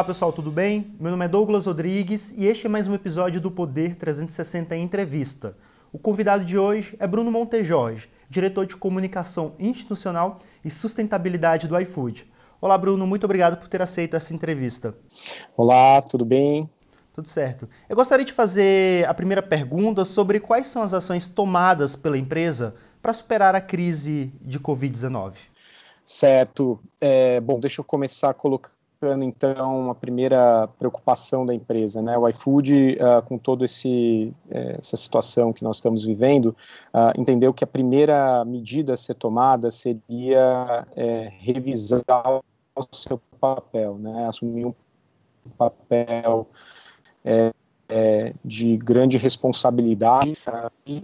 Olá pessoal, tudo bem? Meu nome é Douglas Rodrigues e este é mais um episódio do Poder 360 Entrevista. O convidado de hoje é Bruno Montejorge, diretor de comunicação institucional e sustentabilidade do iFood. Olá Bruno, muito obrigado por ter aceito essa entrevista. Olá, tudo bem? Tudo certo. Eu gostaria de fazer a primeira pergunta sobre quais são as ações tomadas pela empresa para superar a crise de Covid-19. Certo. É, bom, deixa eu começar colocando então a primeira preocupação da empresa, né? O iFood, uh, com todo esse eh, essa situação que nós estamos vivendo, uh, entendeu que a primeira medida a ser tomada seria é, revisar o seu papel, né? Assumir um papel é, é, de grande responsabilidade e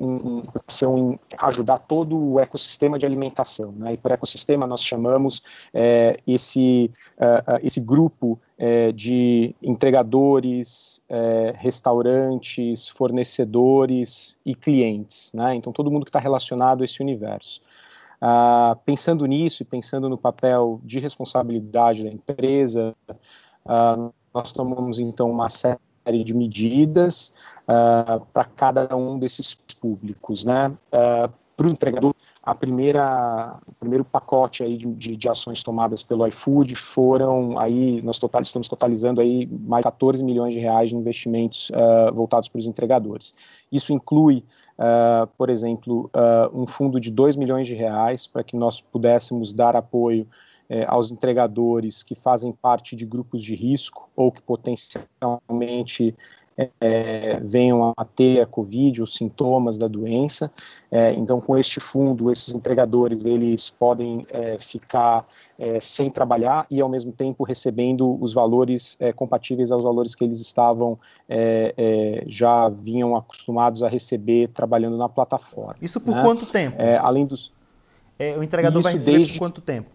um, em ajudar todo o ecossistema de alimentação. Né? E por ecossistema nós chamamos é, esse, uh, esse grupo é, de entregadores, é, restaurantes, fornecedores e clientes. Né? Então todo mundo que está relacionado a esse universo. Uh, pensando nisso e pensando no papel de responsabilidade da empresa, uh, nós tomamos então uma série série de medidas uh, ah, para cada um desses públicos, né? Uh, ah, para o entregador, a primeira, o primeiro pacote aí de, de, de, ações tomadas pelo iFood foram aí, nós total, estamos totalizando aí mais 14 milhões de reais de investimentos uh, voltados para os entregadores. Isso inclui, uh, por exemplo, uh, um fundo de 2 milhões de reais para que nós pudéssemos dar apoio é, aos entregadores que fazem parte de grupos de risco ou que potencialmente é, venham a ter a Covid, os sintomas da doença. É, então, com este fundo, esses entregadores eles podem é, ficar é, sem trabalhar e, ao mesmo tempo, recebendo os valores é, compatíveis aos valores que eles estavam é, já vinham acostumados a receber trabalhando na plataforma. Isso por né? quanto tempo? além dos o entregador Isso vai receber desde... por quanto tempo?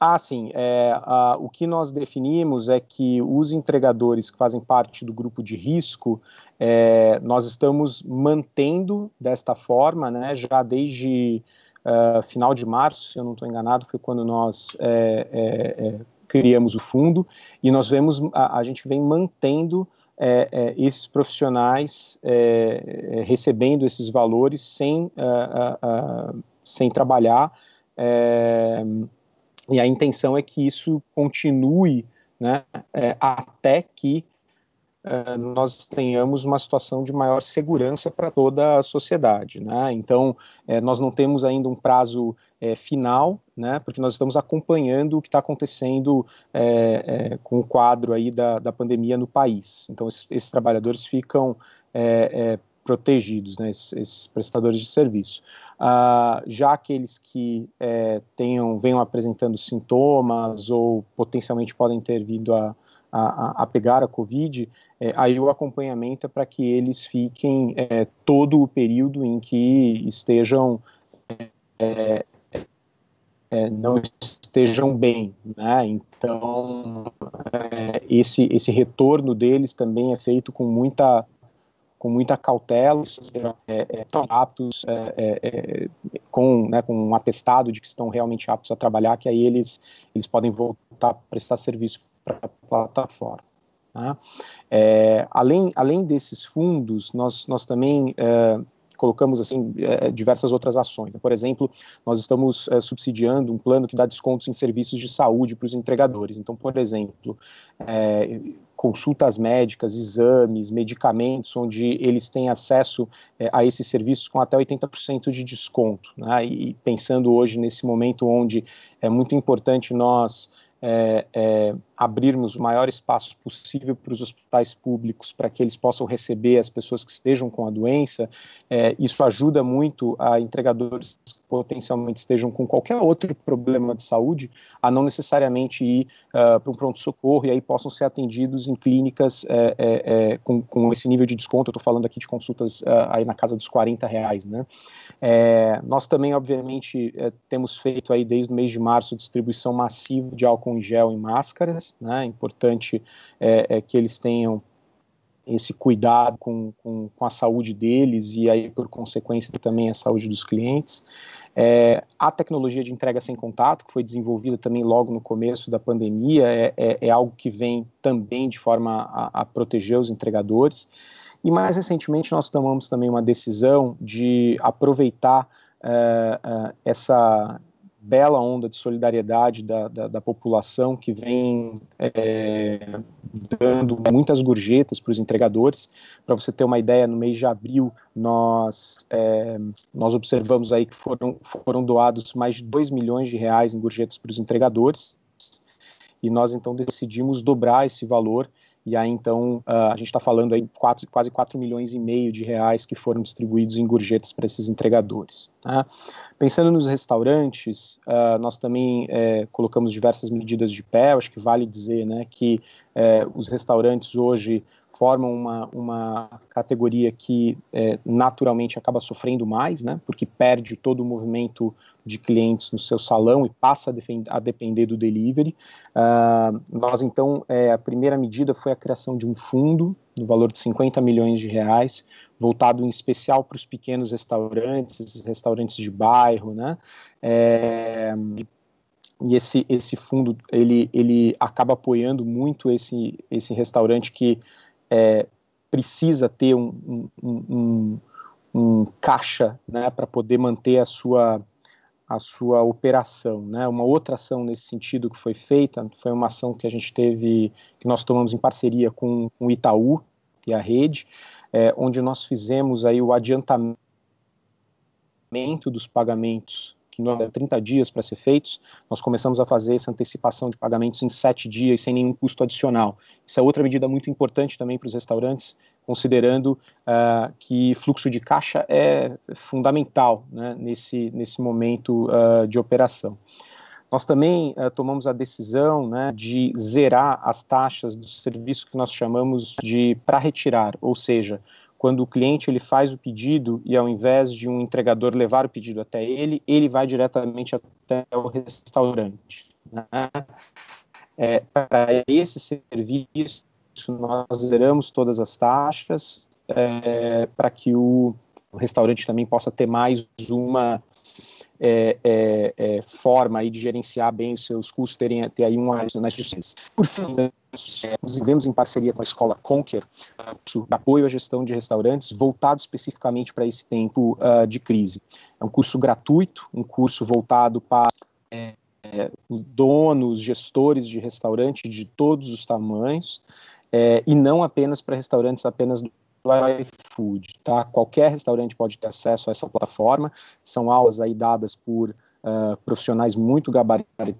Ah, sim. É, o que nós definimos é que os entregadores que fazem parte do grupo de risco, é, nós estamos mantendo desta forma, né, já desde uh, final de março, se eu não estou enganado, foi quando nós é, é, é, criamos o fundo, e nós vemos, a, a gente vem mantendo é, é, esses profissionais é, recebendo esses valores sem, uh, uh, uh, sem trabalhar e a intenção é que isso continue né, é, até que é, nós tenhamos uma situação de maior segurança para toda a sociedade. Né? Então, é, nós não temos ainda um prazo é, final, né, porque nós estamos acompanhando o que está acontecendo é, é, com o quadro aí da, da pandemia no país. Então, esses, esses trabalhadores ficam protegidos, né, esses, esses, prestadores de serviço. Ah, já aqueles que é, tenham, venham apresentando sintomas ou potencialmente podem ter vindo a, a, a pegar a Covid, é, aí o acompanhamento é para que eles fiquem é, todo o período em que estejam é, é não estejam bem, né? Então é, esse esse retorno deles também é feito com muita com muita cautela, é, é, estão é, aptos, é, é, é, com, né, com um atestado de que estão realmente aptos a trabalhar, que aí eles, eles podem voltar a prestar serviço para a plataforma. Tá? além, além desses fundos, nós, nós também colocamos assim diversas outras ações. Né? Por exemplo, nós estamos é, subsidiando um plano que dá descontos em serviços de saúde para os entregadores. Então, por exemplo, é, consultas médicas, exames, medicamentos, onde eles têm acesso é, a esses serviços com até 80% de desconto. Né? E pensando hoje nesse momento onde é muito importante nós é, é, abrirmos o maior espaço possível para os hospitais públicos, para que eles possam receber as pessoas que estejam com a doença, é, isso ajuda muito a entregadores potencialmente estejam com qualquer outro problema de saúde, a não necessariamente ir uh, para um pronto-socorro e aí possam ser atendidos em clínicas é, é, com, com, esse nível de desconto. Eu estou falando aqui de consultas uh, aí na casa dos 40 reais, né? É, nós também, obviamente, temos feito aí desde o mês de março distribuição massiva de álcool em gel e máscaras, né? É importante que eles tenham esse cuidado com, com, com, a saúde deles e aí por consequência também a saúde dos clientes. É, a tecnologia de entrega sem contato, que foi desenvolvida também logo no começo da pandemia, é, é, é algo que vem também de forma a, a proteger os entregadores. E mais recentemente nós tomamos também uma decisão de aproveitar Uh, uh, essa, bela onda de solidariedade da, da, da população que vem é, dando muitas gorjetas para os entregadores. Para você ter uma ideia, no mês de abril nós, é, nós observamos aí que foram, foram doados mais de 2 milhões de reais em gorjetas para os entregadores e nós então decidimos dobrar esse valor e aí, então, ah, a gente está falando aí quatro, quase 4 milhões e meio de reais que foram distribuídos em gorjetas para esses entregadores. Tá? Pensando nos restaurantes, ah, nós também é, colocamos diversas medidas de pé. acho que vale dizer né, que é, os restaurantes hoje formam uma, uma categoria que é, naturalmente acaba sofrendo mais, né, porque perde todo o movimento de clientes no seu salão e passa a, a depender do delivery. Uh, nós, então, é, a primeira medida foi a criação de um fundo no valor de 50 milhões de reais, voltado em especial para os pequenos restaurantes, restaurantes de bairro, né, é, e esse, esse fundo ele, ele acaba apoiando muito esse, esse restaurante que é, precisa ter um, um, um, um caixa né, para poder manter a sua, a sua operação. Né? Uma outra ação nesse sentido que foi feita foi uma ação que a gente teve, que nós tomamos em parceria com, com o Itaú e a rede, é, onde nós fizemos aí o adiantamento dos pagamentos que normalmente né, 30 dias para ser feitos, nós começamos a fazer essa antecipação de pagamentos em 7 dias sem nenhum custo adicional. Isso é outra medida muito importante também para os restaurantes, considerando uh, que fluxo de caixa é fundamental né, nesse, nesse momento uh, de operação. Nós também uh, tomamos a decisão né, de zerar as taxas do serviço que nós chamamos de para retirar, ou seja, quando o cliente ele faz o pedido e ao invés de um entregador levar o pedido até ele, ele vai diretamente até o restaurante. Né? É, para esse serviço, nós zeramos todas as taxas é, para que o, o restaurante também possa ter mais uma é, é, é, forma aí de gerenciar bem os seus custos, terem, ter aí um nas justiças. Por fim, né, é, vivemos em parceria com a escola Conquer apoio à gestão de restaurantes voltado especificamente para esse tempo uh, de crise. É um curso gratuito, um curso voltado para é, donos, gestores de restaurantes de todos os tamanhos é, e não apenas para restaurantes apenas do pelo iFood, tá? Qualquer restaurante pode ter acesso a essa plataforma. São aulas aí dadas por uh, profissionais muito gabaritados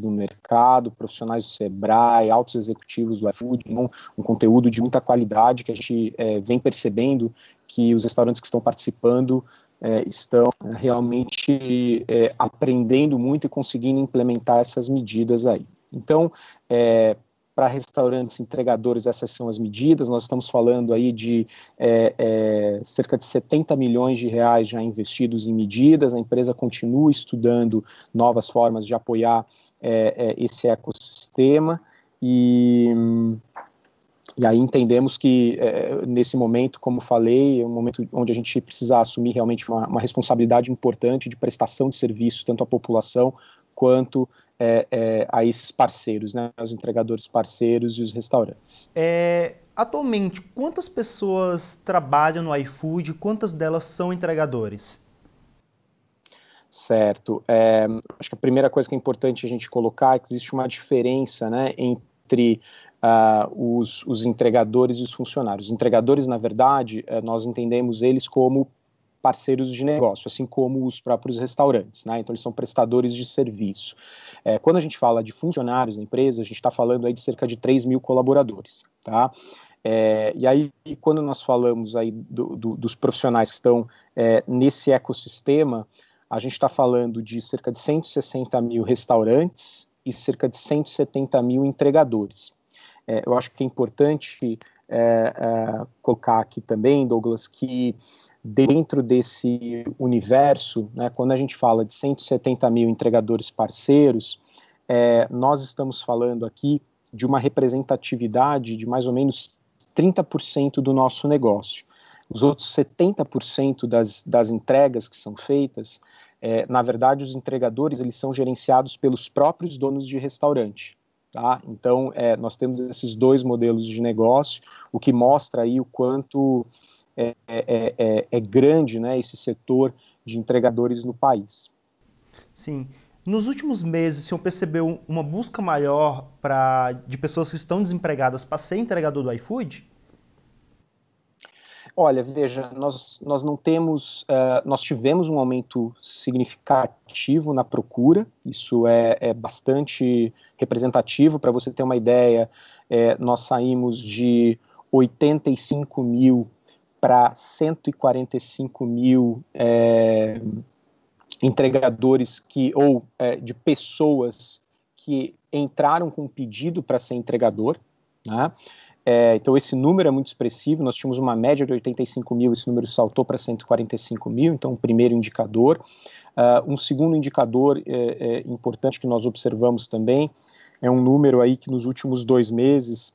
do mercado, profissionais do Sebrae, altos executivos do iFood, um, um conteúdo de muita qualidade que a gente é, vem percebendo que os restaurantes que estão participando é, estão realmente é, aprendendo muito e conseguindo implementar essas medidas aí. Então, é, para restaurantes entregadores, essas são as medidas. Nós estamos falando aí de é, é, cerca de 70 milhões de reais já investidos em medidas. A empresa continua estudando novas formas de apoiar é, é, esse ecossistema e. E aí entendemos que é, nesse momento, como falei, é um momento onde a gente precisa assumir realmente uma, uma responsabilidade importante de prestação de serviço, tanto à população quanto é, é, a esses parceiros, né, os entregadores parceiros e os restaurantes. É, atualmente, quantas pessoas trabalham no iFood? Quantas delas são entregadores? Certo. É, acho que a primeira coisa que é importante a gente colocar é que existe uma diferença né, entre uh, os, os, entregadores e os funcionários. Os entregadores, na verdade, eh, nós entendemos eles como parceiros de negócio, assim como os próprios restaurantes, né? Então eles são prestadores de serviço. É, quando a gente fala de funcionários da empresa, a gente está falando aí de cerca de 3 mil colaboradores, tá? É, e aí, quando nós falamos aí do, do, dos profissionais que estão é, nesse ecossistema, a gente está falando de cerca de 160 mil restaurantes e cerca de 170 mil entregadores. É, eu acho que é importante é, é, colocar aqui também, Douglas, que dentro desse universo, né, quando a gente fala de 170 mil entregadores parceiros, é, nós estamos falando aqui de uma representatividade de mais ou menos 30% do nosso negócio. Os outros 70% das, das entregas que são feitas, é, na verdade, os entregadores eles são gerenciados pelos próprios donos de restaurante. Tá? Então, é, nós temos esses dois modelos de negócio, o que mostra aí o quanto é, é, é, é, é grande né, esse setor de entregadores no país. Sim. Nos últimos meses, se eu percebeu uma busca maior pra, de pessoas que estão desempregadas para ser entregador do iFood? Olha, veja, nós, nós não temos, uh, nós tivemos um aumento significativo na procura, isso é, é bastante representativo. Para você ter uma ideia, é, nós saímos de 85 mil para 145 mil é, entregadores que ou de pessoas que entraram com pedido para ser entregador, né? É, então esse número é muito expressivo. Nós tínhamos uma média de 85 mil, esse número saltou para 145 mil. Então, um primeiro indicador. Uh, um segundo indicador é, é, importante que nós observamos também é um número aí que nos últimos dois meses,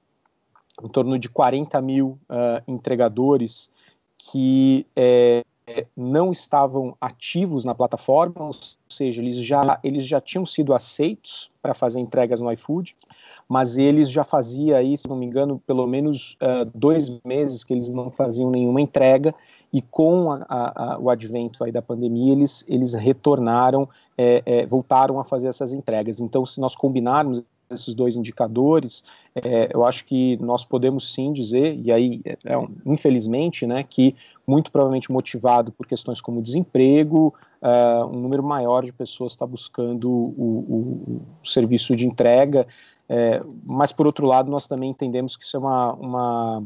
em torno de 40 mil uh, entregadores que é, é, não estavam ativos na plataforma, ou seja, eles já, eles já tinham sido aceitos para fazer entregas no iFood, mas eles já faziam aí, se não me engano, pelo menos uh, dois meses que eles não faziam nenhuma entrega, e com a, a, a, o advento aí da pandemia, eles, eles retornaram, é, é, voltaram a fazer essas entregas. Então, se nós combinarmos esses dois indicadores, é, eu acho que nós podemos sim dizer, e aí, é, é infelizmente, né, que muito provavelmente motivado por questões como desemprego, uh, um número maior de pessoas está buscando o, o, o, serviço de entrega, é, mas por outro lado, nós também entendemos que isso é uma, uma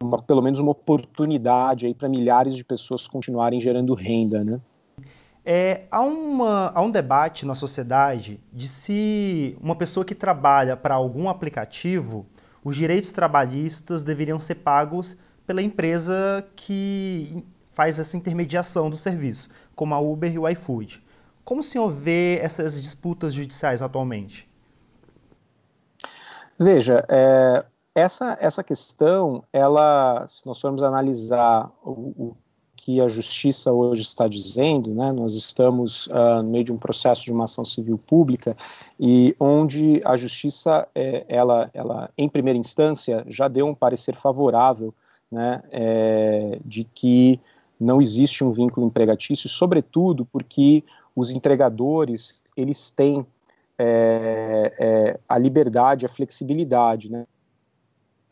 uma, pelo menos uma oportunidade aí para milhares de pessoas continuarem gerando renda, né? É, há, uma, há um debate na sociedade de se uma pessoa que trabalha para algum aplicativo, os direitos trabalhistas deveriam ser pagos pela empresa que faz essa intermediação do serviço, como a Uber e o iFood. Como o senhor vê essas disputas judiciais atualmente? Veja, é, essa, essa questão, ela, se nós formos analisar o, o que a justiça hoje está dizendo, né? Nós estamos uh, no meio de um processo de uma ação civil pública e onde a justiça, é, ela, ela, em primeira instância, já deu um parecer favorável, né? É, de que não existe um vínculo empregatício, sobretudo porque os entregadores eles têm é, é, a liberdade, a flexibilidade, né?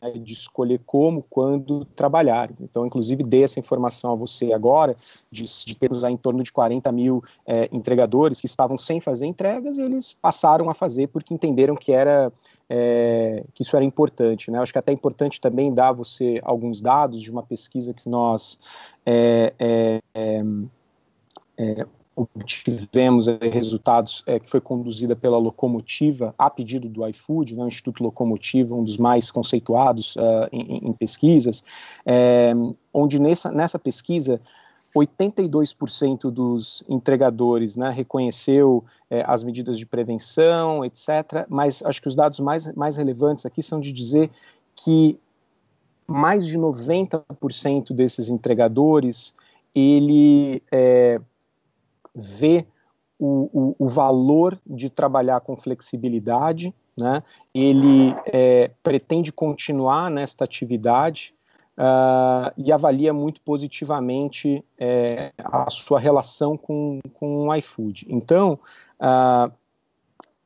Né, de escolher como, quando trabalhar. Então, inclusive, dei essa informação a você agora, de, de termos em torno de 40 mil é, entregadores que estavam sem fazer entregas, e eles passaram a fazer porque entenderam que era é, que isso era importante. Né? Acho que é até importante também dar a você alguns dados de uma pesquisa que nós é, é, é obtivemos resultados é, que foi conduzida pela Locomotiva, a pedido do iFood, né, o Instituto Locomotiva, um dos mais conceituados uh, em, em, pesquisas, é, onde nessa, nessa pesquisa 82% dos entregadores né, reconheceu é, as medidas de prevenção, etc. Mas acho que os dados mais, mais relevantes aqui são de dizer que mais de 90% desses entregadores ele é, vê o, o, o valor de trabalhar com flexibilidade, né? ele é, pretende continuar nesta atividade uh, e avalia muito positivamente é, a sua relação com, com o iFood. Então, uh,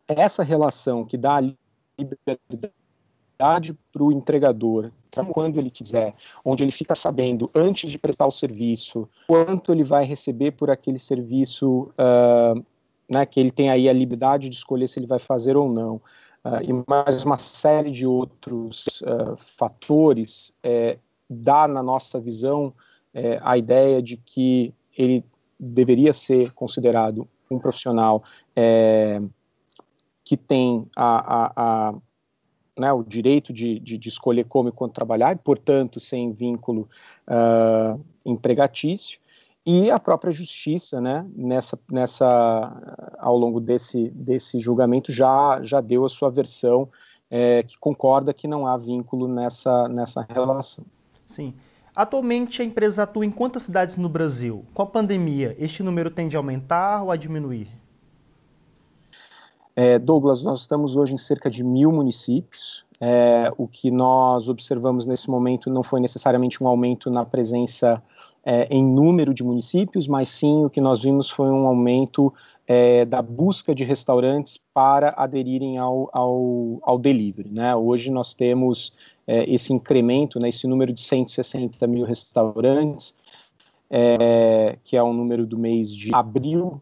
essa relação que dá a liberdade liberdade para o entregador quando ele quiser, onde ele fica sabendo antes de prestar o serviço quanto ele vai receber por aquele serviço, uh, né, que ele tem aí a liberdade de escolher se ele vai fazer ou não, uh, e mais uma série de outros uh, fatores é, dá na nossa visão é, a ideia de que ele deveria ser considerado um profissional é, que tem a, a, a né, o direito de, de, de, escolher como e quando trabalhar, e, portanto, sem vínculo uh, empregatício, e a própria justiça, né, nessa, nessa, ao longo desse, desse julgamento, já, já deu a sua versão, é, que concorda que não há vínculo nessa, nessa relação. Sim. Atualmente, a empresa atua em quantas cidades no Brasil? Com a pandemia, este número tende a aumentar ou a diminuir? É, Douglas, nós estamos hoje em cerca de mil municípios. É, o que nós observamos nesse momento não foi necessariamente um aumento na presença é, em número de municípios, mas sim o que nós vimos foi um aumento é, da busca de restaurantes para aderirem ao, ao, ao delivery. Né? Hoje nós temos é, esse incremento, né, esse número de 160 mil restaurantes. É, que é o número do mês de abril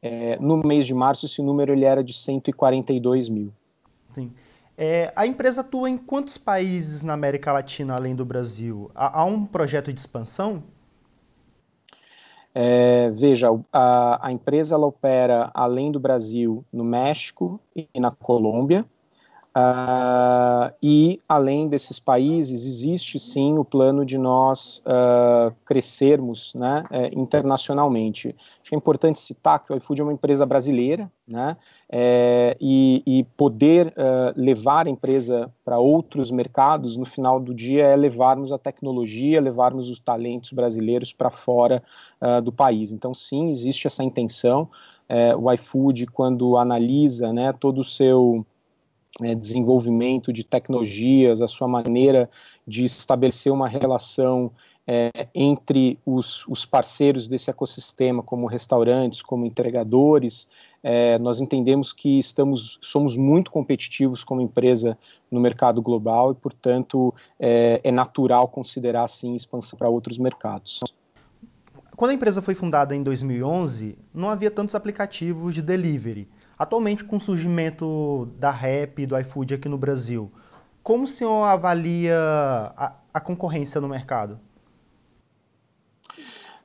é, no mês de março, esse número ele era de 142 mil. Sim. É, a empresa atua em quantos países na América Latina além do Brasil? Há, há um projeto de expansão? É, veja, a, a empresa ela opera além do Brasil no México e na Colômbia. Uh, e, além desses países, existe sim o plano de nós uh, crescermos né, é, internacionalmente. Acho é importante citar que o iFood é uma empresa brasileira, né, é, e, e, poder uh, levar a empresa para outros mercados, no final do dia, é levarmos a tecnologia, levarmos os talentos brasileiros para fora do país. Então, sim, existe essa intenção. É, o iFood, quando analisa né, todo o seu é, desenvolvimento de tecnologias, a sua maneira de estabelecer uma relação é, entre os, os, parceiros desse ecossistema, como restaurantes, como entregadores. É, nós entendemos que estamos, somos muito competitivos como empresa no mercado global e, portanto, é, é natural considerar assim expansão para outros mercados. Quando a empresa foi fundada em 2011, não havia tantos aplicativos de delivery. Atualmente, com o surgimento da Rap e do iFood aqui no Brasil, como o senhor avalia a, a concorrência no mercado?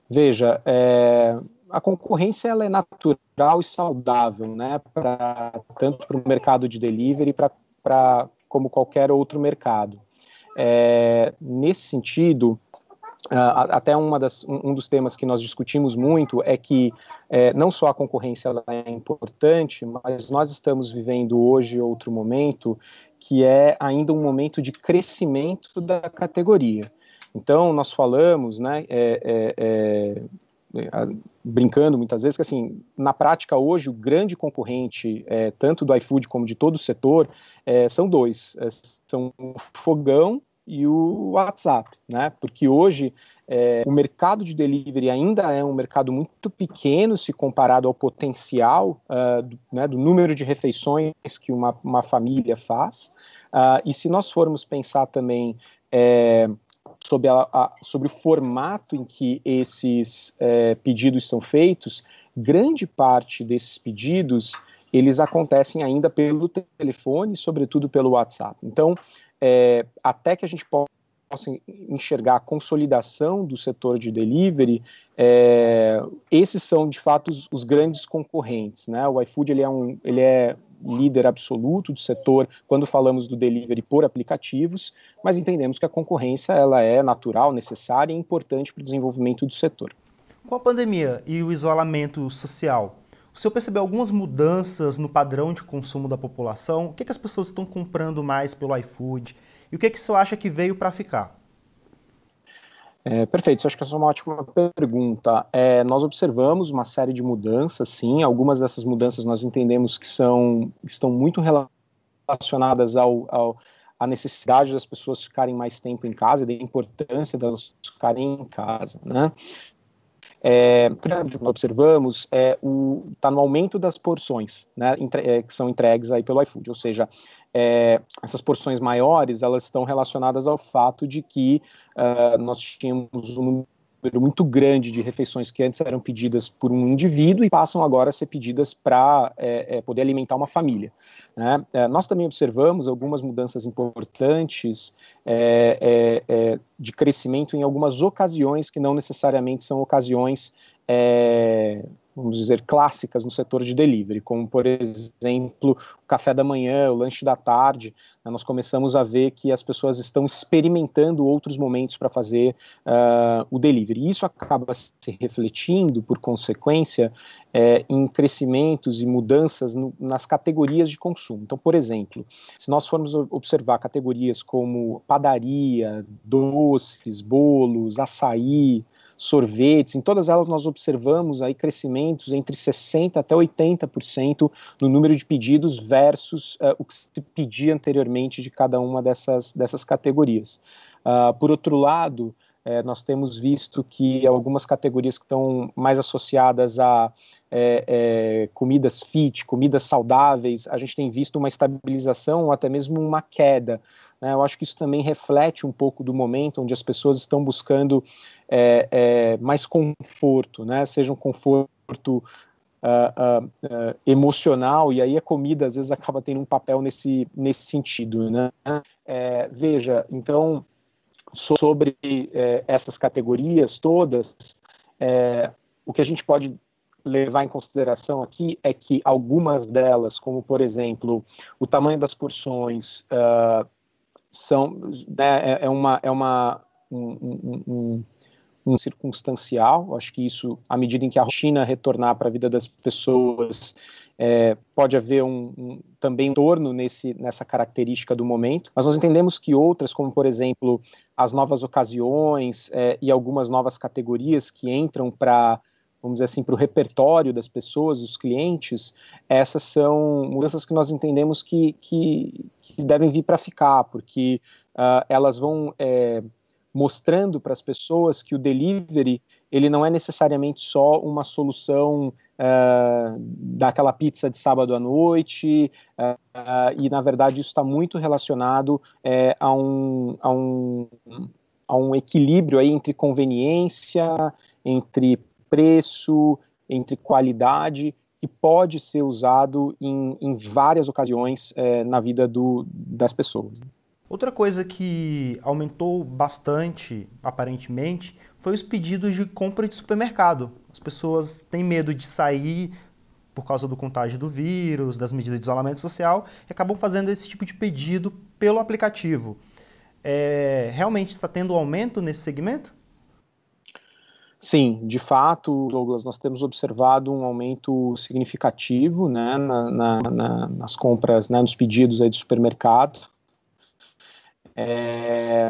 Veja, é, a concorrência ela é natural e saudável, né? Pra, tanto para o mercado de delivery pra, pra, como qualquer outro mercado. É, nesse sentido, Uh, até das, um dos temas que nós discutimos muito é que é, não só a concorrência é importante, mas nós estamos vivendo hoje outro momento que é ainda um momento de crescimento da categoria. Então, nós falamos, né, é, é, é, é brincando muitas vezes, que assim, na prática hoje o grande concorrente, é, tanto do iFood como de todo o setor, são dois. são o fogão e o WhatsApp, né? Porque hoje é, o mercado de delivery ainda é um mercado muito pequeno se comparado ao potencial uh, do, né, do, número de refeições que uma, uma família faz. Uh, e se nós formos pensar também é, sobre, a, a, sobre o formato em que esses é, pedidos são feitos, grande parte desses pedidos eles acontecem ainda pelo telefone, sobretudo pelo WhatsApp. Então, é, até que a gente possa enxergar a consolidação do setor de delivery, é, esses são de fato os, os, grandes concorrentes, né? O iFood ele é um, ele é líder absoluto do setor quando falamos do delivery por aplicativos, mas entendemos que a concorrência ela é natural, necessária e importante para o desenvolvimento do setor. Com a pandemia e o isolamento social, o senhor percebeu algumas mudanças no padrão de consumo da população? O que, é que as pessoas estão comprando mais pelo iFood? E o que, é que o senhor acha que veio para ficar? É, perfeito, acho que essa é uma ótima pergunta. É, nós observamos uma série de mudanças, sim. Algumas dessas mudanças nós entendemos que são, estão muito relacionadas ao, ao a necessidade das pessoas ficarem mais tempo em casa e da importância delas ficarem em casa, né? é, que observamos é o tá no aumento das porções, né, entre, é, que são entregues aí pelo iFood, ou seja, é, essas porções maiores elas estão relacionadas ao fato de que uh, nós tínhamos um número muito grande de refeições que antes eram pedidas por um indivíduo e passam agora a ser pedidas para é, é, poder alimentar uma família. Né? É, nós também observamos algumas mudanças importantes é, é, é, de crescimento em algumas ocasiões que não necessariamente são ocasiões vamos dizer, clássicas no setor de delivery, como, por exemplo, o café da manhã, o lanche da tarde. Né, nós começamos a ver que as pessoas estão experimentando outros momentos para fazer uh, o delivery. Isso acaba se refletindo, por consequência, é, em crescimentos e mudanças no, nas categorias de consumo. Então, por exemplo, se nós formos observar categorias como padaria, doces, bolos, açaí, sorvetes, em todas elas nós observamos aí crescimentos entre 60% até 80% no número de pedidos versus uh, o que se pedia anteriormente de cada uma dessas, dessas categorias. Uh, por outro lado, é, nós temos visto que algumas categorias que estão mais associadas a é, é, comidas fit, comidas saudáveis, a gente tem visto uma estabilização ou até mesmo uma queda né? Eu acho que isso também reflete um pouco do momento onde as pessoas estão buscando é, é, mais conforto, né? seja um conforto Uh, uh, uh, emocional, e aí a comida às vezes acaba tendo um papel nesse, nesse sentido. Né? É, veja, então, sobre é, essas categorias todas, é, o que a gente pode levar em consideração aqui é que algumas delas, como por exemplo o tamanho das porções, então, né, é, é, uma, é uma, um, um, um, um, circunstancial. Acho que isso, à medida em que a rotina retornar para a vida das pessoas, é, pode haver um, também um torno nesse, nessa característica do momento. Mas nós entendemos que outras, como por exemplo as novas ocasiões é, e algumas novas categorias que entram para vamos dizer assim, para o repertório das pessoas, dos clientes, essas são mudanças que nós entendemos que, que, que devem vir para ficar, porque uh, elas vão é, mostrando para as pessoas que o delivery ele não é necessariamente só uma solução uh, daquela pizza de sábado à noite, uh, e na verdade isso está muito relacionado é, a um, a um a um equilíbrio aí entre conveniência, entre preço, entre qualidade, que pode ser usado em, em várias ocasiões é, na vida do, das pessoas. Outra coisa que aumentou bastante, aparentemente, foi os pedidos de compra de supermercado. As pessoas têm medo de sair por causa do contágio do vírus, das medidas de isolamento social, e acabam fazendo esse tipo de pedido pelo aplicativo. É, realmente está tendo aumento nesse segmento? Sim, de fato, Douglas, nós temos observado um aumento significativo né, na, na, na, nas compras, né, nos pedidos aí de supermercado. É,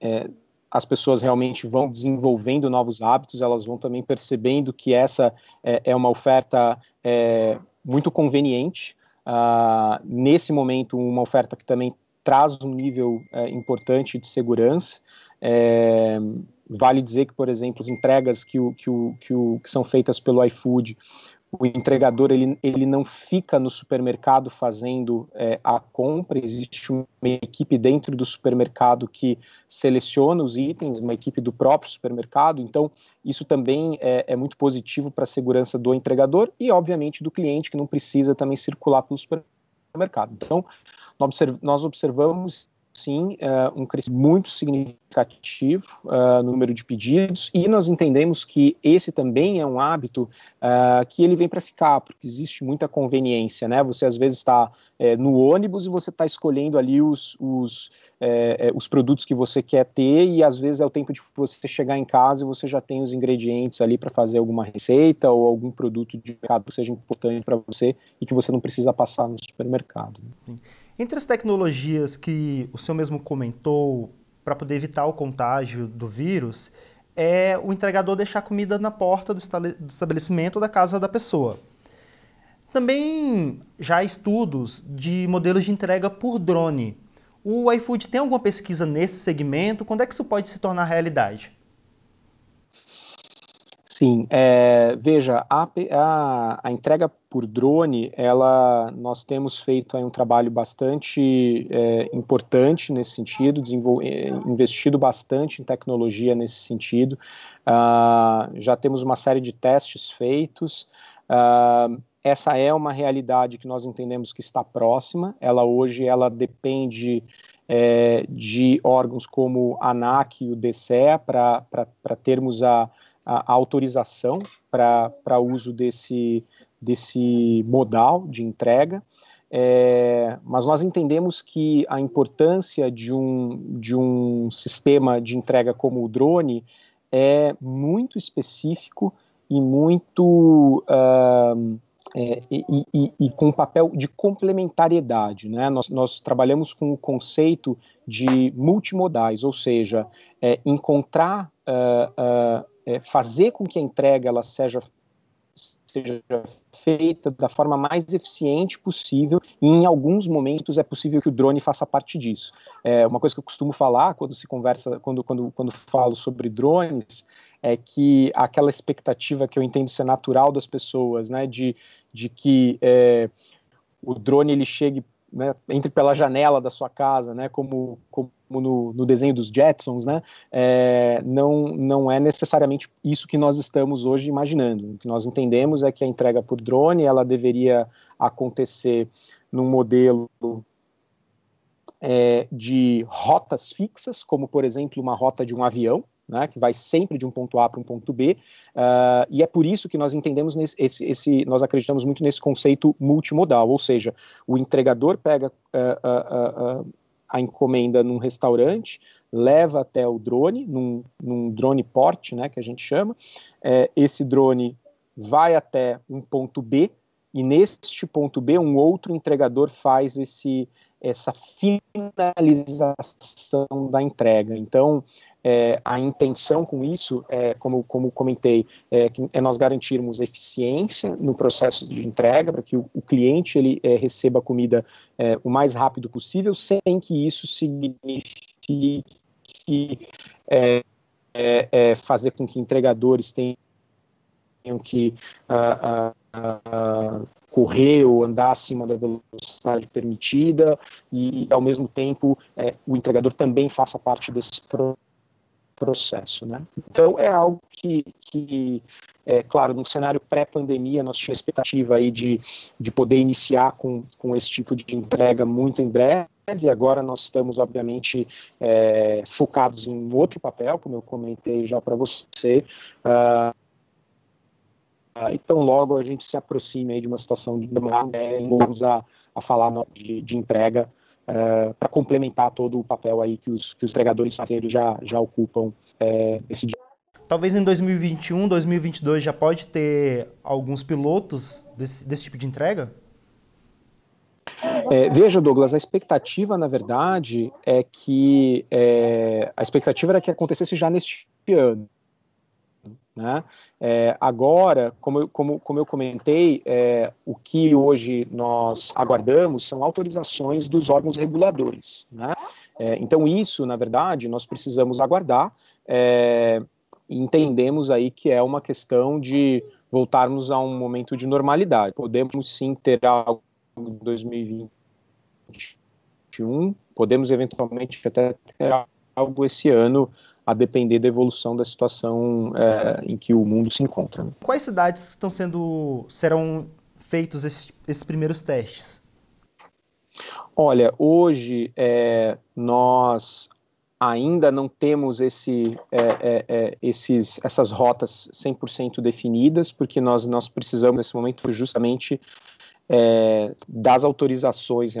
é, as pessoas realmente vão desenvolvendo novos hábitos, elas vão também percebendo que essa é, é uma oferta é, muito conveniente. Ah, nesse momento, uma oferta que também traz um nível é, importante de segurança é, Vale dizer que, por exemplo, as entregas que, o, que, o, que, o, que são feitas pelo iFood, o entregador ele, ele não fica no supermercado fazendo é, a compra, existe uma equipe dentro do supermercado que seleciona os itens, uma equipe do próprio supermercado, então isso também é, é muito positivo para a segurança do entregador e, obviamente, do cliente que não precisa também circular pelo supermercado. Então, nós observamos sim é, um crescimento muito significativo no é, número de pedidos e nós entendemos que esse também é um hábito é, que ele vem para ficar, porque existe muita conveniência, né? Você às vezes está no ônibus e você está escolhendo ali os, os, os produtos que você quer ter e às vezes é o tempo de você chegar em casa e você já tem os ingredientes ali para fazer alguma receita ou algum produto de mercado que seja importante para você e que você não precisa passar no supermercado. Né? Entre as tecnologias que o senhor mesmo comentou para poder evitar o contágio do vírus, é o entregador deixar comida na porta do estabelecimento ou da casa da pessoa. Também já há estudos de modelos de entrega por drone. O iFood tem alguma pesquisa nesse segmento? Quando é que isso pode se tornar realidade? Sim, é, veja, a, a, a, entrega por drone, ela, nós temos feito aí um trabalho bastante é, importante nesse sentido, é, investido bastante em tecnologia nesse sentido, ah, já temos uma série de testes feitos, ah, essa é uma realidade que nós entendemos que está próxima, ela hoje, ela depende é, de órgãos como a ANAC e o DCE para termos a a, a autorização para uso desse, desse modal de entrega. É, mas nós entendemos que a importância de um, de um sistema de entrega como o drone é muito específico e muito uh, é, e, e, e, com um papel de complementariedade. Né? Nós, nós, trabalhamos com o conceito de multimodais, ou seja, é, encontrar uh, uh, é, fazer com que a entrega ela seja seja feita da forma mais eficiente possível e em alguns momentos é possível que o drone faça parte disso. É uma coisa que eu costumo falar quando se conversa, quando, quando, quando falo sobre drones, é que aquela expectativa que eu entendo ser natural das pessoas, né, de, de que é, o drone ele chegue, né, entre pela janela da sua casa, né, como, como no, no desenho dos Jetsons, né? É, não, não é necessariamente isso que nós estamos hoje imaginando. O que nós entendemos é que a entrega por drone ela deveria acontecer num modelo é, de rotas fixas, como por exemplo uma rota de um avião, né, que vai sempre de um ponto A para um ponto B, uh, e é por isso que nós entendemos nesse, esse, esse, nós acreditamos muito nesse conceito multimodal, ou seja, o entregador pega uh, uh, a encomenda num restaurante, leva até o drone, num, num drone port, né, que a gente chama. É, esse drone vai até um ponto B, e neste ponto B, um outro entregador faz esse, essa finalização da entrega. Então, é, a intenção com isso, é, como, como comentei, é, é nós garantirmos eficiência no processo de entrega, para que o, o, cliente ele é, receba a comida é, o mais rápido possível, sem que isso signifique é, é, fazer com que entregadores tenham que uh, uh, ah, correr ou andar acima da velocidade permitida e, ao mesmo tempo, é, o entregador também faça parte desse pro processo. Né? Então, é algo que, que é, claro, no cenário pré-pandemia, nós tínhamos expectativa aí de, de poder iniciar com, com esse tipo de entrega muito em breve, e agora nós estamos, obviamente, é, focados em outro papel, como eu comentei já para você, uh, ah, então, logo a gente se aproxima de uma situação de demanda, e vamos a, a falar de, de entrega uh, eh, para complementar todo o papel aí que os, que os entregadores parceiros já, já ocupam eh, esse dia. Talvez em 2021, 2022 já pode ter alguns pilotos desse, desse tipo de entrega? É, veja, Douglas, a expectativa, na verdade, é que é, a expectativa era que acontecesse já neste ano. Né? É, agora, como eu, como, como eu comentei, é, o que hoje nós aguardamos são autorizações dos órgãos reguladores. Né? É, então, isso, na verdade, nós precisamos aguardar é, entendemos aí que é uma questão de voltarmos a um momento de normalidade. Podemos sim ter algo em 2021, podemos eventualmente até ter algo esse ano a depender da evolução da situação é, em que o mundo se encontra. Né? Quais cidades estão sendo serão feitos esses, esses primeiros testes? Olha, hoje é, nós ainda não temos esse, é, é, é esses, essas rotas 100% definidas, porque nós, nós precisamos, nesse momento, justamente é, das autorizações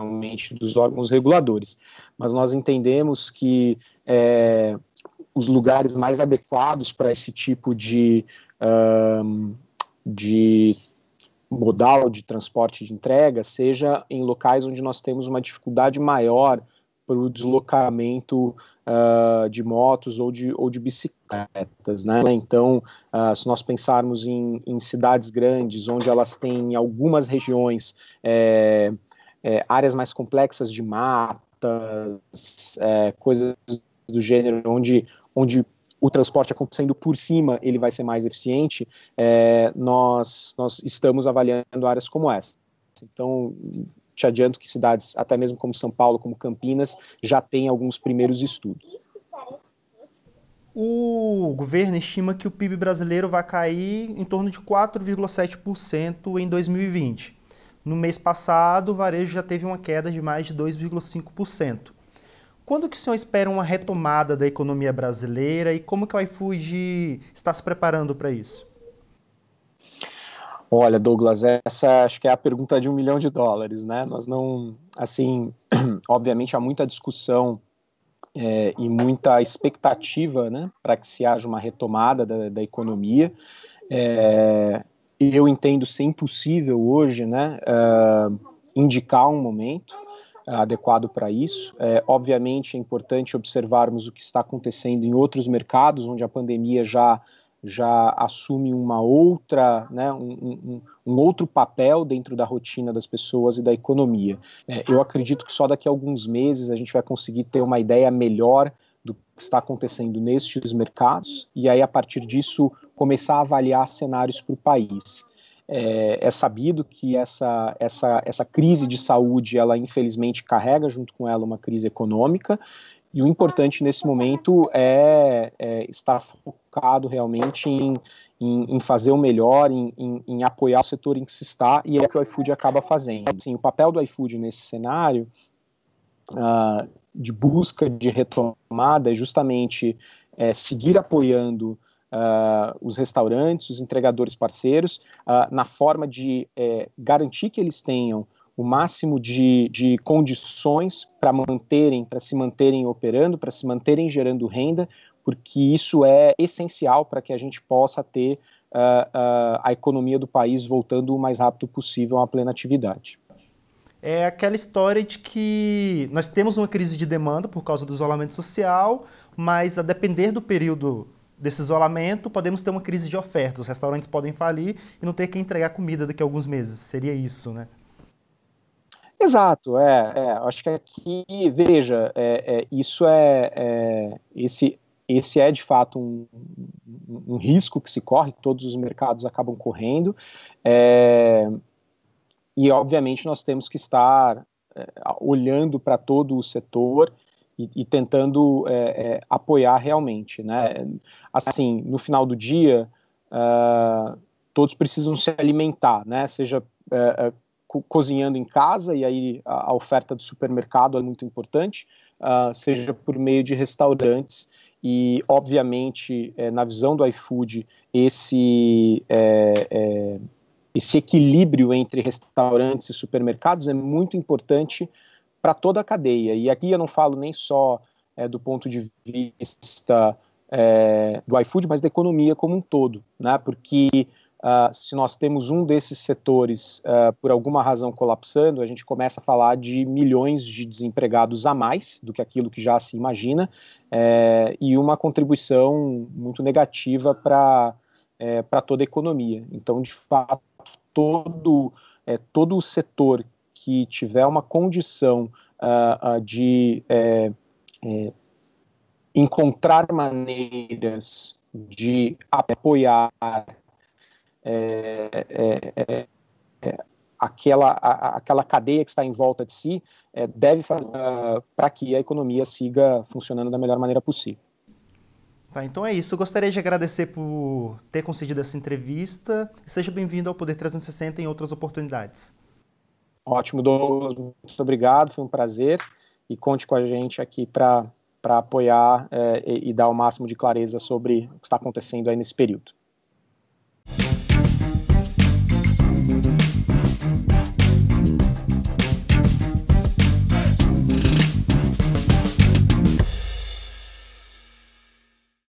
realmente dos órgãos reguladores. Mas nós entendemos que é, os lugares mais adequados para esse tipo de, um, de modal de transporte de entrega seja em locais onde nós temos uma dificuldade maior para o deslocamento uh, de motos ou de, ou de bicicletas. Né? Então, uh, se nós pensarmos em, em, cidades grandes, onde elas têm algumas regiões é, é, áreas mais complexas de matas, é, coisas do gênero, onde onde o transporte acontecendo por cima ele vai ser mais eficiente, é, nós, nós estamos avaliando áreas como essa. Então, te adianto que cidades, até mesmo como São Paulo, como Campinas, já têm alguns primeiros estudos. O governo estima que o PIB brasileiro vai cair em torno de 4,7% em 2020. No mês passado, o varejo já teve uma queda de mais de 2,5%. Quando que o senhor espera uma retomada da economia brasileira e como que o iFood está se preparando para isso? Olha, Douglas, essa acho que é a pergunta de um milhão de dólares, né? Nós não, assim, obviamente há muita discussão é, e muita expectativa, né, para que se haja uma retomada da, da economia. É, eu entendo ser impossível hoje, né, uh, indicar um momento. É, adequado para isso. É, obviamente é importante observarmos o que está acontecendo em outros mercados onde a pandemia já já assume uma outra, né, um, um, um, outro papel dentro da rotina das pessoas e da economia. É, eu acredito que só daqui a alguns meses a gente vai conseguir ter uma ideia melhor do que está acontecendo nestes mercados e aí a partir disso começar a avaliar cenários para o país. É, é, sabido que essa, essa, essa crise de saúde, ela infelizmente carrega junto com ela uma crise econômica, e o importante nesse momento é, é estar focado realmente em, em, em fazer o melhor, em, em, em, apoiar o setor em que se está, e é o que o iFood acaba fazendo. Assim, o papel do iFood nesse cenário uh, de busca de retomada é justamente é, seguir apoiando uh, os restaurantes, os entregadores parceiros, uh, na forma de eh, garantir que eles tenham o máximo de, de condições para manterem, para se manterem operando, para se manterem gerando renda, porque isso é essencial para que a gente possa ter uh, a economia do país voltando o mais rápido possível à plena atividade é aquela história de que nós temos uma crise de demanda por causa do isolamento social, mas a depender do período desse isolamento, podemos ter uma crise de oferta. Os restaurantes podem falir e não ter quem entregar comida daqui a alguns meses. Seria isso, né? Exato, é, é acho que aqui, veja, é, é, isso é, é esse, esse é de fato um, um, risco que se corre, que todos os mercados acabam correndo, é, e obviamente nós temos que estar é, olhando para todo o setor, e, e tentando é, é, apoiar realmente, né? Assim, no final do dia, uh, todos precisam se alimentar, né? Seja é, é, co cozinhando em casa e aí a, a, oferta do supermercado é muito importante, uh, seja por meio de restaurantes e obviamente é, na visão do iFood esse esse equilíbrio entre restaurantes e supermercados é muito importante para toda a cadeia. E aqui eu não falo nem só é, do ponto de vista é, do iFood, mas da economia como um todo, né? Porque uh, se nós temos um desses setores uh, por alguma razão colapsando, a gente começa a falar de milhões de desempregados a mais do que aquilo que já se imagina é, e uma contribuição muito negativa para é, para toda a economia. Então, de fato, todo é, todo o setor que tiver uma condição uh, uh, de é, é, encontrar maneiras de apoiar é, é, é aquela, a, aquela cadeia que está em volta de si, é, deve fazer ah, para que a economia siga funcionando da melhor maneira possível. Tá, então é isso. Eu gostaria de agradecer por ter concedido essa entrevista. Seja bem-vindo ao Poder 360 em outras oportunidades. Ótimo, Douglas, muito obrigado, foi um prazer e conte com a gente aqui para apoiar é, e, e dar o máximo de clareza sobre o que está acontecendo aí nesse período.